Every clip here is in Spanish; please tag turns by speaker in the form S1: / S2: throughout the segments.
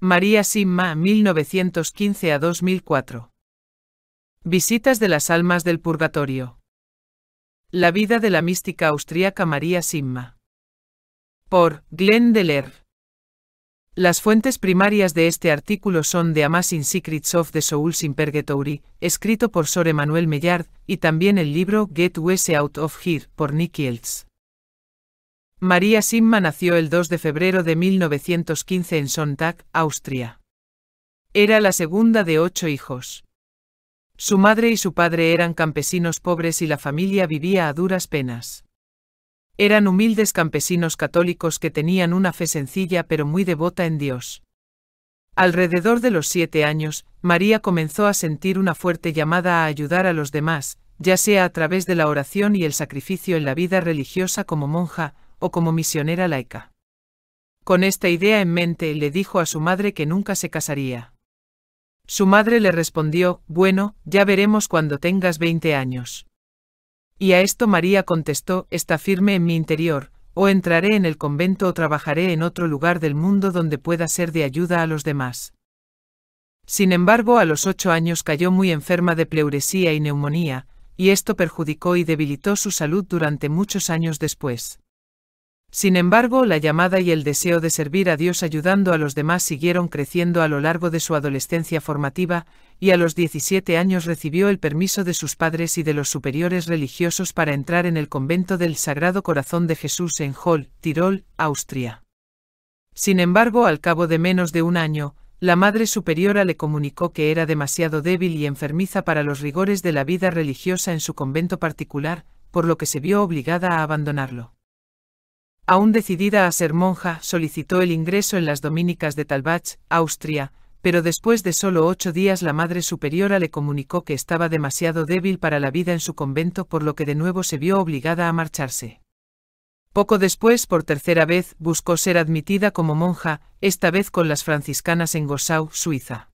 S1: María Simma 1915 a 2004. Visitas de las almas del purgatorio. La vida de la mística austríaca María Simma. Por Glenn Deler. Las fuentes primarias de este artículo son The Amazing Secrets of the Souls in Purgatory, escrito por Sor Emmanuel Mellard, y también el libro Get West Out of Here, por Nick Yelts. María Simma nació el 2 de febrero de 1915 en Sonntag, Austria. Era la segunda de ocho hijos. Su madre y su padre eran campesinos pobres y la familia vivía a duras penas. Eran humildes campesinos católicos que tenían una fe sencilla pero muy devota en Dios. Alrededor de los siete años, María comenzó a sentir una fuerte llamada a ayudar a los demás, ya sea a través de la oración y el sacrificio en la vida religiosa como monja, o como misionera laica. Con esta idea en mente le dijo a su madre que nunca se casaría. Su madre le respondió, bueno, ya veremos cuando tengas 20 años. Y a esto María contestó, está firme en mi interior, o entraré en el convento o trabajaré en otro lugar del mundo donde pueda ser de ayuda a los demás. Sin embargo, a los ocho años cayó muy enferma de pleuresía y neumonía, y esto perjudicó y debilitó su salud durante muchos años después. Sin embargo, la llamada y el deseo de servir a Dios ayudando a los demás siguieron creciendo a lo largo de su adolescencia formativa, y a los 17 años recibió el permiso de sus padres y de los superiores religiosos para entrar en el convento del Sagrado Corazón de Jesús en Hall, Tirol, Austria. Sin embargo, al cabo de menos de un año, la Madre Superiora le comunicó que era demasiado débil y enfermiza para los rigores de la vida religiosa en su convento particular, por lo que se vio obligada a abandonarlo. Aún decidida a ser monja, solicitó el ingreso en las dominicas de Talbach, Austria, pero después de solo ocho días la Madre Superiora le comunicó que estaba demasiado débil para la vida en su convento por lo que de nuevo se vio obligada a marcharse. Poco después, por tercera vez, buscó ser admitida como monja, esta vez con las franciscanas en Gossau, Suiza.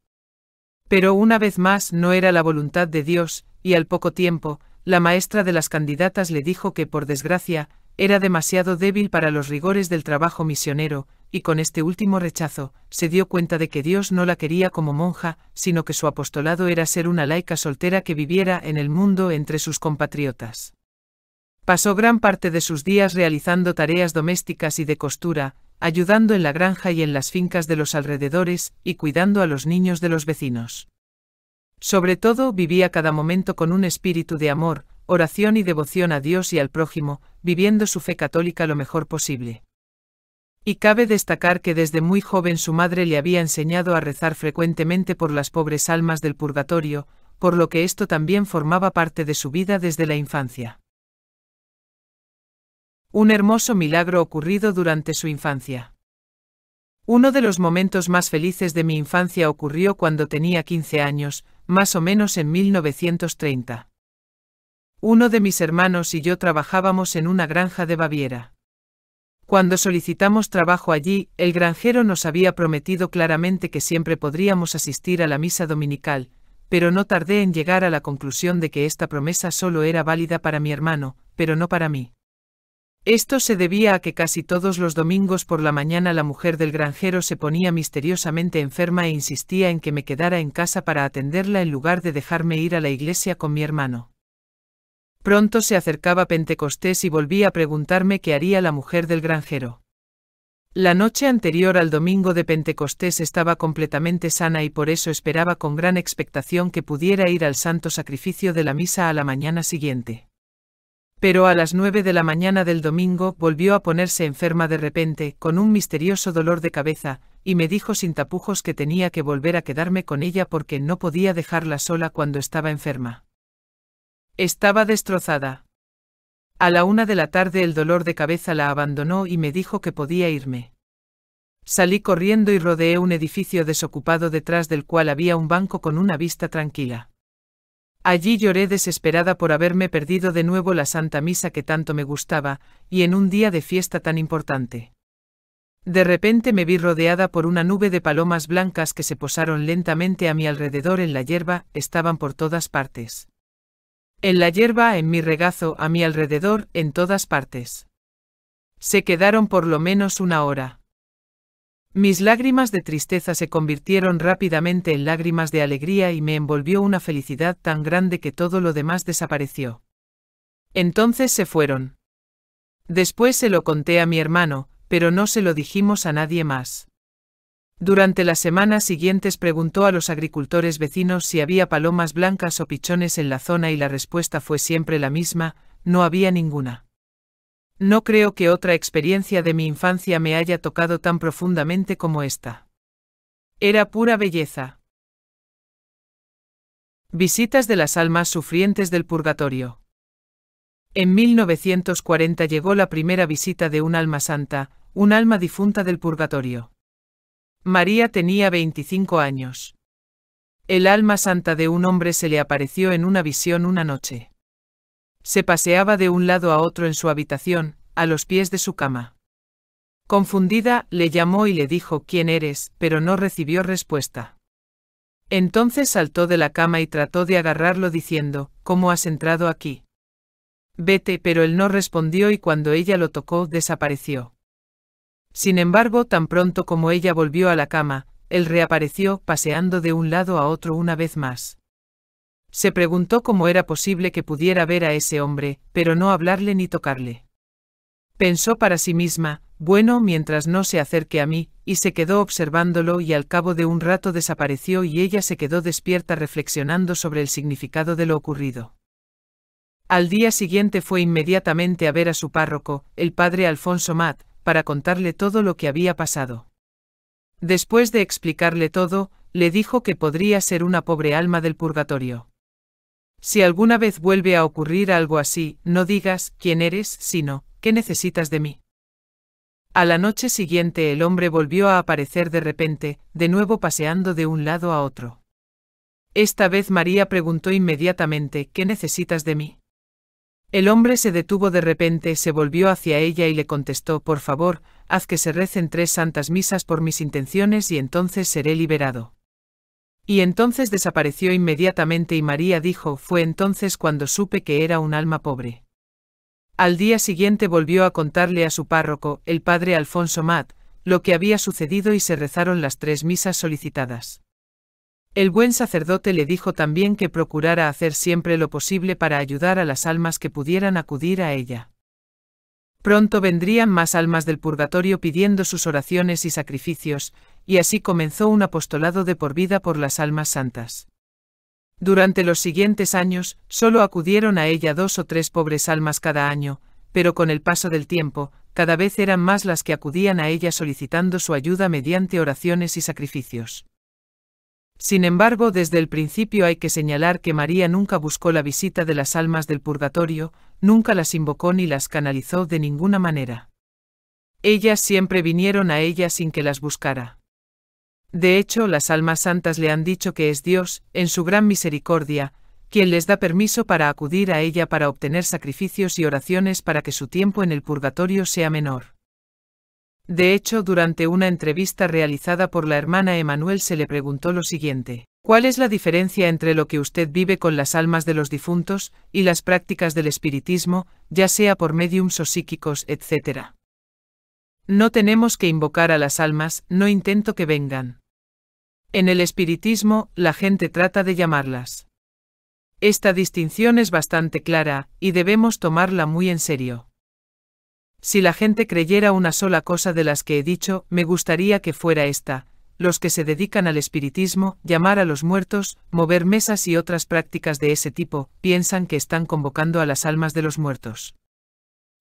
S1: Pero una vez más no era la voluntad de Dios, y al poco tiempo, la maestra de las candidatas le dijo que por desgracia, era demasiado débil para los rigores del trabajo misionero, y con este último rechazo, se dio cuenta de que Dios no la quería como monja, sino que su apostolado era ser una laica soltera que viviera en el mundo entre sus compatriotas. Pasó gran parte de sus días realizando tareas domésticas y de costura, ayudando en la granja y en las fincas de los alrededores, y cuidando a los niños de los vecinos. Sobre todo vivía cada momento con un espíritu de amor, oración y devoción a Dios y al prójimo, viviendo su fe católica lo mejor posible. Y cabe destacar que desde muy joven su madre le había enseñado a rezar frecuentemente por las pobres almas del purgatorio, por lo que esto también formaba parte de su vida desde la infancia. Un hermoso milagro ocurrido durante su infancia. Uno de los momentos más felices de mi infancia ocurrió cuando tenía 15 años, más o menos en 1930. Uno de mis hermanos y yo trabajábamos en una granja de Baviera. Cuando solicitamos trabajo allí, el granjero nos había prometido claramente que siempre podríamos asistir a la misa dominical, pero no tardé en llegar a la conclusión de que esta promesa solo era válida para mi hermano, pero no para mí. Esto se debía a que casi todos los domingos por la mañana la mujer del granjero se ponía misteriosamente enferma e insistía en que me quedara en casa para atenderla en lugar de dejarme ir a la iglesia con mi hermano. Pronto se acercaba Pentecostés y volví a preguntarme qué haría la mujer del granjero. La noche anterior al domingo de Pentecostés estaba completamente sana y por eso esperaba con gran expectación que pudiera ir al santo sacrificio de la misa a la mañana siguiente. Pero a las nueve de la mañana del domingo volvió a ponerse enferma de repente, con un misterioso dolor de cabeza, y me dijo sin tapujos que tenía que volver a quedarme con ella porque no podía dejarla sola cuando estaba enferma. Estaba destrozada. A la una de la tarde el dolor de cabeza la abandonó y me dijo que podía irme. Salí corriendo y rodeé un edificio desocupado detrás del cual había un banco con una vista tranquila. Allí lloré desesperada por haberme perdido de nuevo la Santa Misa que tanto me gustaba, y en un día de fiesta tan importante. De repente me vi rodeada por una nube de palomas blancas que se posaron lentamente a mi alrededor en la hierba, estaban por todas partes en la hierba, en mi regazo, a mi alrededor, en todas partes. Se quedaron por lo menos una hora. Mis lágrimas de tristeza se convirtieron rápidamente en lágrimas de alegría y me envolvió una felicidad tan grande que todo lo demás desapareció. Entonces se fueron. Después se lo conté a mi hermano, pero no se lo dijimos a nadie más. Durante las semanas siguientes preguntó a los agricultores vecinos si había palomas blancas o pichones en la zona y la respuesta fue siempre la misma, no había ninguna. No creo que otra experiencia de mi infancia me haya tocado tan profundamente como esta. Era pura belleza. Visitas de las almas sufrientes del purgatorio. En 1940 llegó la primera visita de un alma santa, un alma difunta del purgatorio. María tenía 25 años. El alma santa de un hombre se le apareció en una visión una noche. Se paseaba de un lado a otro en su habitación, a los pies de su cama. Confundida, le llamó y le dijo quién eres, pero no recibió respuesta. Entonces saltó de la cama y trató de agarrarlo diciendo, ¿cómo has entrado aquí? Vete, pero él no respondió y cuando ella lo tocó desapareció. Sin embargo, tan pronto como ella volvió a la cama, él reapareció, paseando de un lado a otro una vez más. Se preguntó cómo era posible que pudiera ver a ese hombre, pero no hablarle ni tocarle. Pensó para sí misma, bueno, mientras no se acerque a mí, y se quedó observándolo y al cabo de un rato desapareció y ella se quedó despierta reflexionando sobre el significado de lo ocurrido. Al día siguiente fue inmediatamente a ver a su párroco, el padre Alfonso Matt para contarle todo lo que había pasado. Después de explicarle todo, le dijo que podría ser una pobre alma del purgatorio. Si alguna vez vuelve a ocurrir algo así, no digas quién eres, sino, ¿qué necesitas de mí? A la noche siguiente el hombre volvió a aparecer de repente, de nuevo paseando de un lado a otro. Esta vez María preguntó inmediatamente, ¿qué necesitas de mí? El hombre se detuvo de repente, se volvió hacia ella y le contestó, por favor, haz que se recen tres santas misas por mis intenciones y entonces seré liberado. Y entonces desapareció inmediatamente y María dijo, fue entonces cuando supe que era un alma pobre. Al día siguiente volvió a contarle a su párroco, el padre Alfonso Mat, lo que había sucedido y se rezaron las tres misas solicitadas. El buen sacerdote le dijo también que procurara hacer siempre lo posible para ayudar a las almas que pudieran acudir a ella. Pronto vendrían más almas del purgatorio pidiendo sus oraciones y sacrificios, y así comenzó un apostolado de por vida por las almas santas. Durante los siguientes años, solo acudieron a ella dos o tres pobres almas cada año, pero con el paso del tiempo, cada vez eran más las que acudían a ella solicitando su ayuda mediante oraciones y sacrificios. Sin embargo, desde el principio hay que señalar que María nunca buscó la visita de las almas del purgatorio, nunca las invocó ni las canalizó de ninguna manera. Ellas siempre vinieron a ella sin que las buscara. De hecho, las almas santas le han dicho que es Dios, en su gran misericordia, quien les da permiso para acudir a ella para obtener sacrificios y oraciones para que su tiempo en el purgatorio sea menor. De hecho, durante una entrevista realizada por la hermana Emanuel se le preguntó lo siguiente. ¿Cuál es la diferencia entre lo que usted vive con las almas de los difuntos y las prácticas del espiritismo, ya sea por médiums o psíquicos, etc.? No tenemos que invocar a las almas, no intento que vengan. En el espiritismo, la gente trata de llamarlas. Esta distinción es bastante clara, y debemos tomarla muy en serio. Si la gente creyera una sola cosa de las que he dicho, me gustaría que fuera esta, los que se dedican al espiritismo, llamar a los muertos, mover mesas y otras prácticas de ese tipo, piensan que están convocando a las almas de los muertos.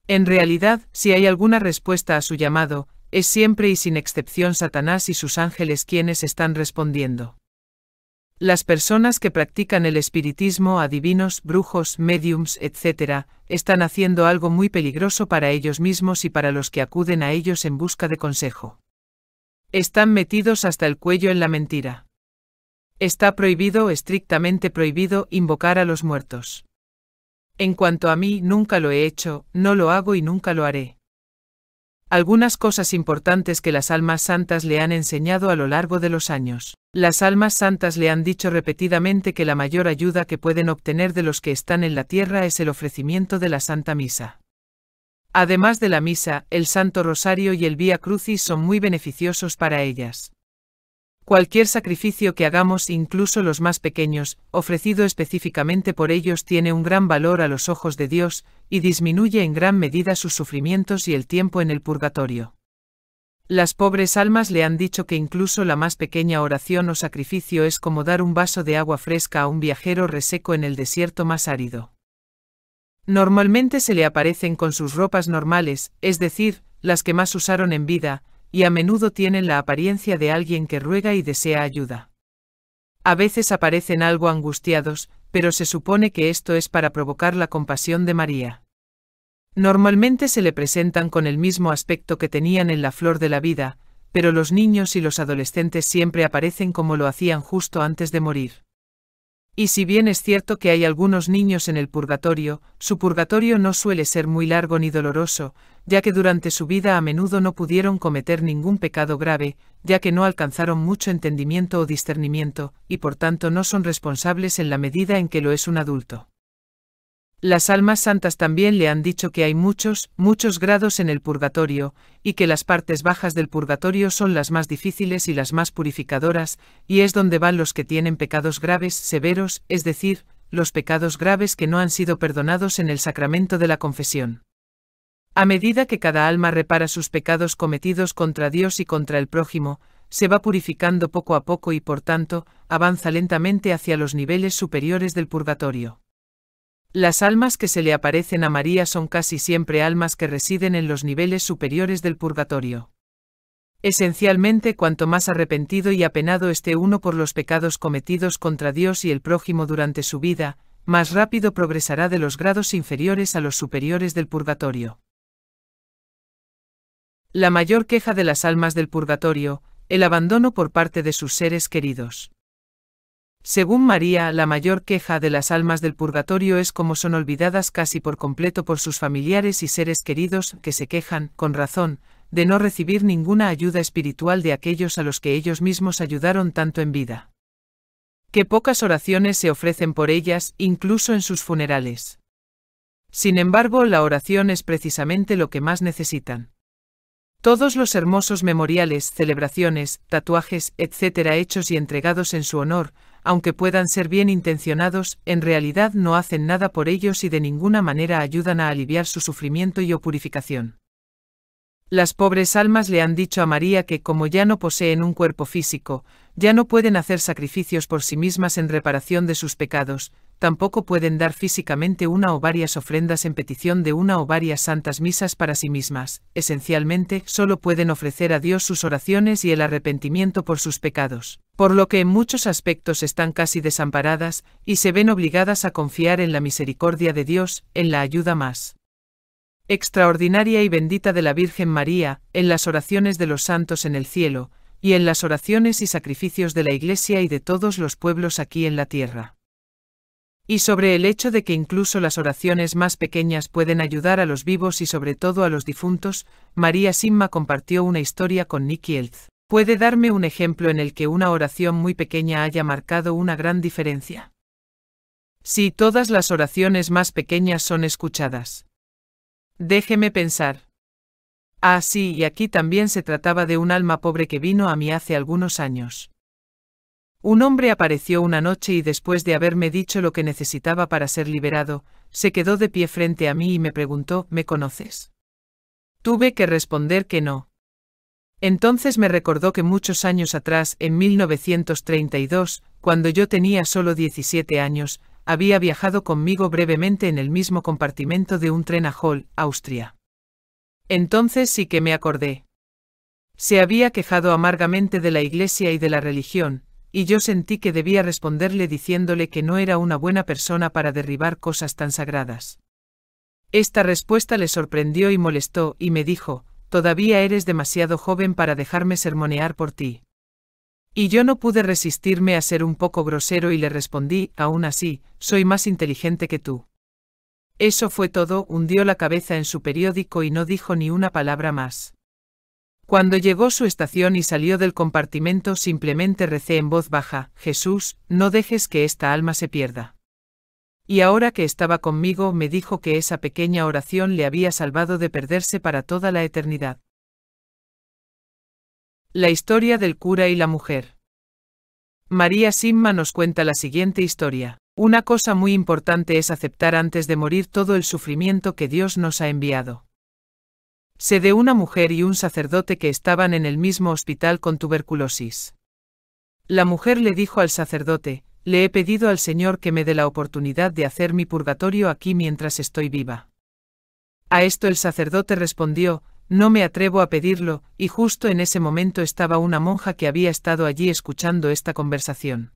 S1: En realidad, si hay alguna respuesta a su llamado, es siempre y sin excepción Satanás y sus ángeles quienes están respondiendo. Las personas que practican el espiritismo adivinos, brujos, mediums, etc., están haciendo algo muy peligroso para ellos mismos y para los que acuden a ellos en busca de consejo. Están metidos hasta el cuello en la mentira. Está prohibido, estrictamente prohibido, invocar a los muertos. En cuanto a mí, nunca lo he hecho, no lo hago y nunca lo haré algunas cosas importantes que las almas santas le han enseñado a lo largo de los años. Las almas santas le han dicho repetidamente que la mayor ayuda que pueden obtener de los que están en la tierra es el ofrecimiento de la Santa Misa. Además de la misa, el Santo Rosario y el Vía Crucis son muy beneficiosos para ellas. Cualquier sacrificio que hagamos, incluso los más pequeños, ofrecido específicamente por ellos, tiene un gran valor a los ojos de Dios, y disminuye en gran medida sus sufrimientos y el tiempo en el purgatorio. Las pobres almas le han dicho que incluso la más pequeña oración o sacrificio es como dar un vaso de agua fresca a un viajero reseco en el desierto más árido. Normalmente se le aparecen con sus ropas normales, es decir, las que más usaron en vida, y a menudo tienen la apariencia de alguien que ruega y desea ayuda. A veces aparecen algo angustiados, pero se supone que esto es para provocar la compasión de María. Normalmente se le presentan con el mismo aspecto que tenían en la flor de la vida, pero los niños y los adolescentes siempre aparecen como lo hacían justo antes de morir. Y si bien es cierto que hay algunos niños en el purgatorio, su purgatorio no suele ser muy largo ni doloroso, ya que durante su vida a menudo no pudieron cometer ningún pecado grave, ya que no alcanzaron mucho entendimiento o discernimiento, y por tanto no son responsables en la medida en que lo es un adulto. Las almas santas también le han dicho que hay muchos, muchos grados en el purgatorio, y que las partes bajas del purgatorio son las más difíciles y las más purificadoras, y es donde van los que tienen pecados graves, severos, es decir, los pecados graves que no han sido perdonados en el sacramento de la confesión. A medida que cada alma repara sus pecados cometidos contra Dios y contra el prójimo, se va purificando poco a poco y por tanto, avanza lentamente hacia los niveles superiores del purgatorio. Las almas que se le aparecen a María son casi siempre almas que residen en los niveles superiores del purgatorio. Esencialmente, cuanto más arrepentido y apenado esté uno por los pecados cometidos contra Dios y el prójimo durante su vida, más rápido progresará de los grados inferiores a los superiores del purgatorio. La mayor queja de las almas del purgatorio, el abandono por parte de sus seres queridos. Según María, la mayor queja de las almas del purgatorio es como son olvidadas casi por completo por sus familiares y seres queridos, que se quejan, con razón, de no recibir ninguna ayuda espiritual de aquellos a los que ellos mismos ayudaron tanto en vida. Que pocas oraciones se ofrecen por ellas, incluso en sus funerales. Sin embargo, la oración es precisamente lo que más necesitan. Todos los hermosos memoriales, celebraciones, tatuajes, etcétera, hechos y entregados en su honor, aunque puedan ser bien intencionados, en realidad no hacen nada por ellos y de ninguna manera ayudan a aliviar su sufrimiento y o purificación. Las pobres almas le han dicho a María que como ya no poseen un cuerpo físico, ya no pueden hacer sacrificios por sí mismas en reparación de sus pecados, tampoco pueden dar físicamente una o varias ofrendas en petición de una o varias santas misas para sí mismas, esencialmente solo pueden ofrecer a Dios sus oraciones y el arrepentimiento por sus pecados, por lo que en muchos aspectos están casi desamparadas y se ven obligadas a confiar en la misericordia de Dios, en la ayuda más extraordinaria y bendita de la Virgen María, en las oraciones de los santos en el cielo, y en las oraciones y sacrificios de la Iglesia y de todos los pueblos aquí en la tierra. Y sobre el hecho de que incluso las oraciones más pequeñas pueden ayudar a los vivos y sobre todo a los difuntos, María Simma compartió una historia con Nicky Elz. Puede darme un ejemplo en el que una oración muy pequeña haya marcado una gran diferencia. Si todas las oraciones más pequeñas son escuchadas, Déjeme pensar. Ah, sí, y aquí también se trataba de un alma pobre que vino a mí hace algunos años. Un hombre apareció una noche y después de haberme dicho lo que necesitaba para ser liberado, se quedó de pie frente a mí y me preguntó, ¿me conoces? Tuve que responder que no. Entonces me recordó que muchos años atrás, en 1932, cuando yo tenía solo 17 años, había viajado conmigo brevemente en el mismo compartimento de un tren a Hall, Austria. Entonces sí que me acordé. Se había quejado amargamente de la iglesia y de la religión, y yo sentí que debía responderle diciéndole que no era una buena persona para derribar cosas tan sagradas. Esta respuesta le sorprendió y molestó, y me dijo, Todavía eres demasiado joven para dejarme sermonear por ti. Y yo no pude resistirme a ser un poco grosero y le respondí, aún así, soy más inteligente que tú. Eso fue todo, hundió la cabeza en su periódico y no dijo ni una palabra más. Cuando llegó su estación y salió del compartimento simplemente recé en voz baja, Jesús, no dejes que esta alma se pierda. Y ahora que estaba conmigo me dijo que esa pequeña oración le había salvado de perderse para toda la eternidad. La historia del cura y la mujer. María Simma nos cuenta la siguiente historia. Una cosa muy importante es aceptar antes de morir todo el sufrimiento que Dios nos ha enviado. Se de una mujer y un sacerdote que estaban en el mismo hospital con tuberculosis. La mujer le dijo al sacerdote, le he pedido al Señor que me dé la oportunidad de hacer mi purgatorio aquí mientras estoy viva. A esto el sacerdote respondió, no me atrevo a pedirlo, y justo en ese momento estaba una monja que había estado allí escuchando esta conversación.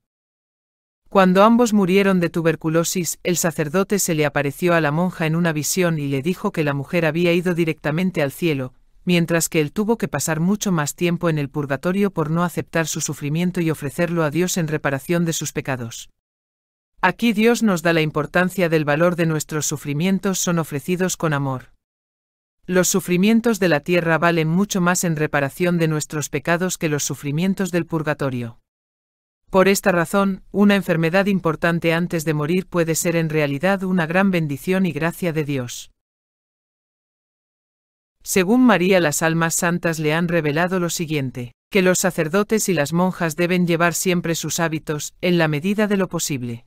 S1: Cuando ambos murieron de tuberculosis, el sacerdote se le apareció a la monja en una visión y le dijo que la mujer había ido directamente al cielo, mientras que él tuvo que pasar mucho más tiempo en el purgatorio por no aceptar su sufrimiento y ofrecerlo a Dios en reparación de sus pecados. Aquí Dios nos da la importancia del valor de nuestros sufrimientos son ofrecidos con amor. Los sufrimientos de la tierra valen mucho más en reparación de nuestros pecados que los sufrimientos del purgatorio. Por esta razón, una enfermedad importante antes de morir puede ser en realidad una gran bendición y gracia de Dios. Según María las almas santas le han revelado lo siguiente, que los sacerdotes y las monjas deben llevar siempre sus hábitos, en la medida de lo posible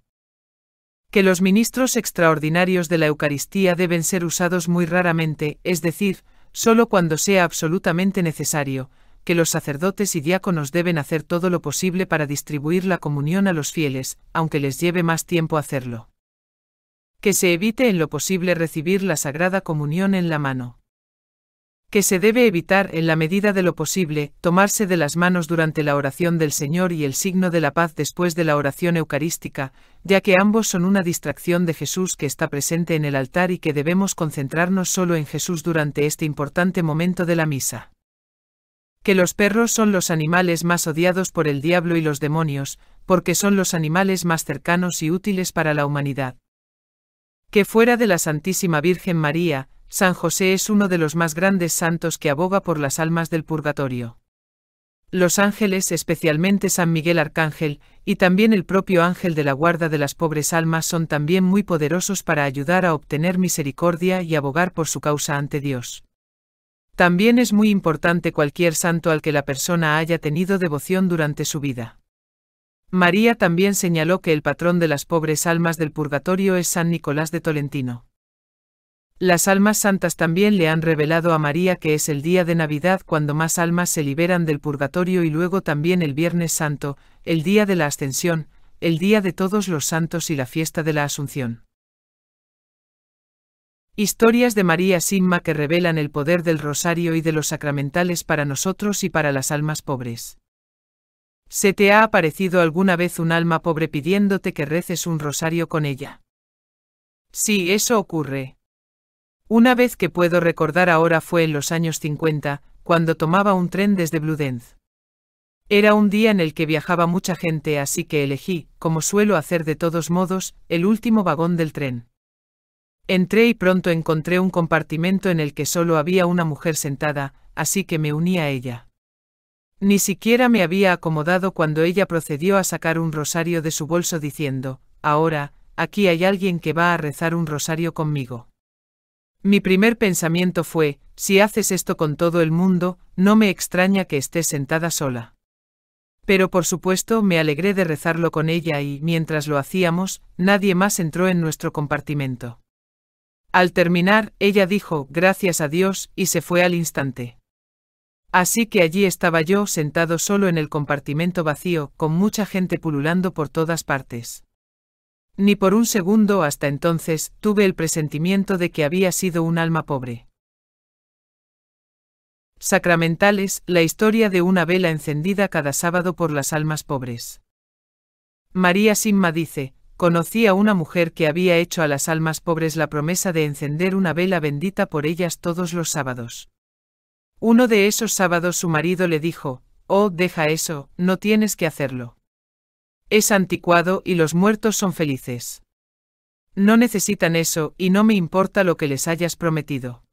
S1: que los ministros extraordinarios de la Eucaristía deben ser usados muy raramente, es decir, solo cuando sea absolutamente necesario, que los sacerdotes y diáconos deben hacer todo lo posible para distribuir la comunión a los fieles, aunque les lleve más tiempo hacerlo. Que se evite en lo posible recibir la Sagrada Comunión en la mano que se debe evitar en la medida de lo posible, tomarse de las manos durante la oración del Señor y el signo de la paz después de la oración eucarística, ya que ambos son una distracción de Jesús que está presente en el altar y que debemos concentrarnos solo en Jesús durante este importante momento de la misa. Que los perros son los animales más odiados por el diablo y los demonios, porque son los animales más cercanos y útiles para la humanidad. Que fuera de la Santísima Virgen María, San José es uno de los más grandes santos que aboga por las almas del purgatorio. Los ángeles, especialmente San Miguel Arcángel, y también el propio ángel de la guarda de las pobres almas son también muy poderosos para ayudar a obtener misericordia y abogar por su causa ante Dios. También es muy importante cualquier santo al que la persona haya tenido devoción durante su vida. María también señaló que el patrón de las pobres almas del purgatorio es San Nicolás de Tolentino. Las almas santas también le han revelado a María que es el día de Navidad cuando más almas se liberan del purgatorio y luego también el Viernes Santo, el día de la Ascensión, el día de todos los santos y la fiesta de la Asunción. Historias de María Simma que revelan el poder del rosario y de los sacramentales para nosotros y para las almas pobres. ¿Se te ha aparecido alguna vez un alma pobre pidiéndote que reces un rosario con ella? Si eso ocurre, una vez que puedo recordar ahora fue en los años 50, cuando tomaba un tren desde Bludenz. Era un día en el que viajaba mucha gente así que elegí, como suelo hacer de todos modos, el último vagón del tren. Entré y pronto encontré un compartimento en el que solo había una mujer sentada, así que me uní a ella. Ni siquiera me había acomodado cuando ella procedió a sacar un rosario de su bolso diciendo, Ahora, aquí hay alguien que va a rezar un rosario conmigo. Mi primer pensamiento fue, si haces esto con todo el mundo, no me extraña que estés sentada sola. Pero por supuesto me alegré de rezarlo con ella y, mientras lo hacíamos, nadie más entró en nuestro compartimento. Al terminar, ella dijo, gracias a Dios, y se fue al instante. Así que allí estaba yo sentado solo en el compartimento vacío, con mucha gente pululando por todas partes. Ni por un segundo hasta entonces tuve el presentimiento de que había sido un alma pobre. Sacramentales, la historia de una vela encendida cada sábado por las almas pobres. María Simma dice, conocí a una mujer que había hecho a las almas pobres la promesa de encender una vela bendita por ellas todos los sábados. Uno de esos sábados su marido le dijo, Oh, deja eso, no tienes que hacerlo es anticuado y los muertos son felices. No necesitan eso y no me importa lo que les hayas prometido.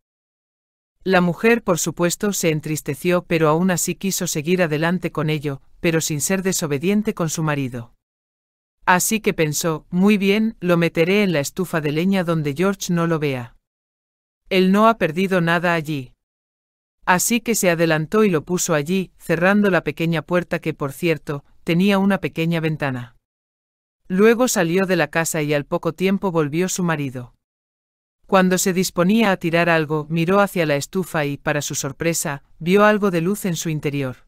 S1: La mujer, por supuesto, se entristeció, pero aún así quiso seguir adelante con ello, pero sin ser desobediente con su marido. Así que pensó, muy bien, lo meteré en la estufa de leña donde George no lo vea. Él no ha perdido nada allí. Así que se adelantó y lo puso allí, cerrando la pequeña puerta que, por cierto, tenía una pequeña ventana. Luego salió de la casa y al poco tiempo volvió su marido. Cuando se disponía a tirar algo, miró hacia la estufa y, para su sorpresa, vio algo de luz en su interior.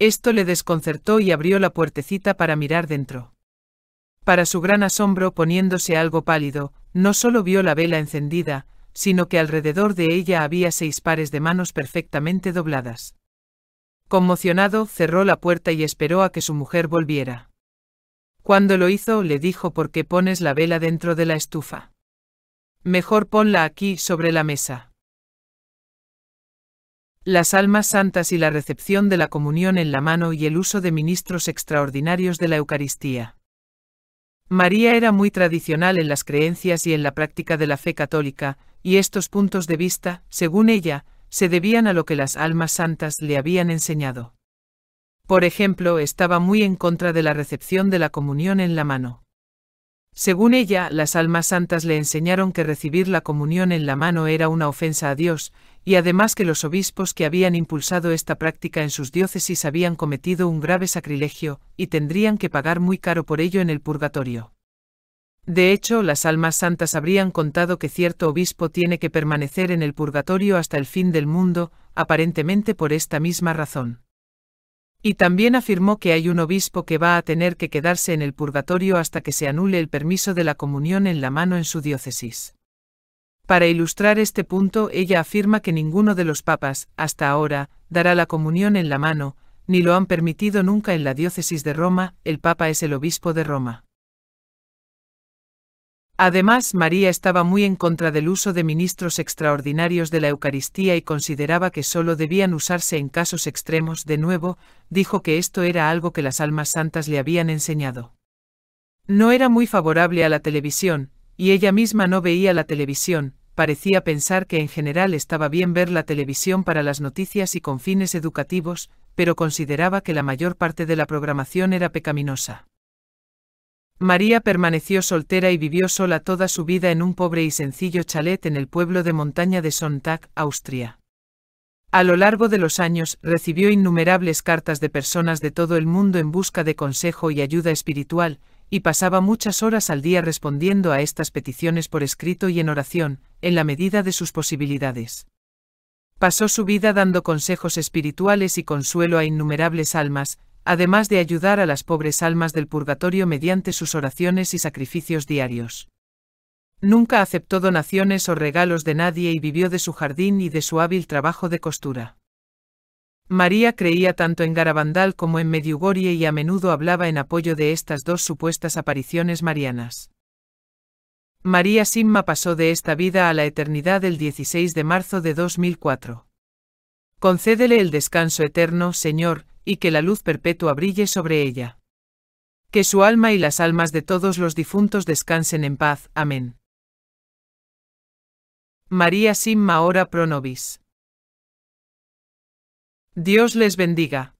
S1: Esto le desconcertó y abrió la puertecita para mirar dentro. Para su gran asombro, poniéndose algo pálido, no solo vio la vela encendida, sino que alrededor de ella había seis pares de manos perfectamente dobladas. Conmocionado, cerró la puerta y esperó a que su mujer volviera. Cuando lo hizo, le dijo por qué pones la vela dentro de la estufa. Mejor ponla aquí sobre la mesa. Las almas santas y la recepción de la comunión en la mano y el uso de ministros extraordinarios de la Eucaristía. María era muy tradicional en las creencias y en la práctica de la fe católica, y estos puntos de vista, según ella, se debían a lo que las almas santas le habían enseñado. Por ejemplo, estaba muy en contra de la recepción de la comunión en la mano. Según ella, las almas santas le enseñaron que recibir la comunión en la mano era una ofensa a Dios, y además que los obispos que habían impulsado esta práctica en sus diócesis habían cometido un grave sacrilegio, y tendrían que pagar muy caro por ello en el purgatorio. De hecho, las almas santas habrían contado que cierto obispo tiene que permanecer en el purgatorio hasta el fin del mundo, aparentemente por esta misma razón. Y también afirmó que hay un obispo que va a tener que quedarse en el purgatorio hasta que se anule el permiso de la comunión en la mano en su diócesis. Para ilustrar este punto, ella afirma que ninguno de los papas, hasta ahora, dará la comunión en la mano, ni lo han permitido nunca en la diócesis de Roma, el papa es el obispo de Roma. Además, María estaba muy en contra del uso de ministros extraordinarios de la Eucaristía y consideraba que solo debían usarse en casos extremos. De nuevo, dijo que esto era algo que las almas santas le habían enseñado. No era muy favorable a la televisión, y ella misma no veía la televisión, parecía pensar que en general estaba bien ver la televisión para las noticias y con fines educativos, pero consideraba que la mayor parte de la programación era pecaminosa. María permaneció soltera y vivió sola toda su vida en un pobre y sencillo chalet en el pueblo de montaña de Sontag, Austria. A lo largo de los años, recibió innumerables cartas de personas de todo el mundo en busca de consejo y ayuda espiritual, y pasaba muchas horas al día respondiendo a estas peticiones por escrito y en oración, en la medida de sus posibilidades. Pasó su vida dando consejos espirituales y consuelo a innumerables almas, además de ayudar a las pobres almas del purgatorio mediante sus oraciones y sacrificios diarios. Nunca aceptó donaciones o regalos de nadie y vivió de su jardín y de su hábil trabajo de costura. María creía tanto en Garabandal como en Mediugorie y a menudo hablaba en apoyo de estas dos supuestas apariciones marianas. María Simma pasó de esta vida a la eternidad el 16 de marzo de 2004. Concédele el descanso eterno, Señor, y que la luz perpetua brille sobre ella. Que su alma y las almas de todos los difuntos descansen en paz. Amén. María Simma ora pro Dios les bendiga.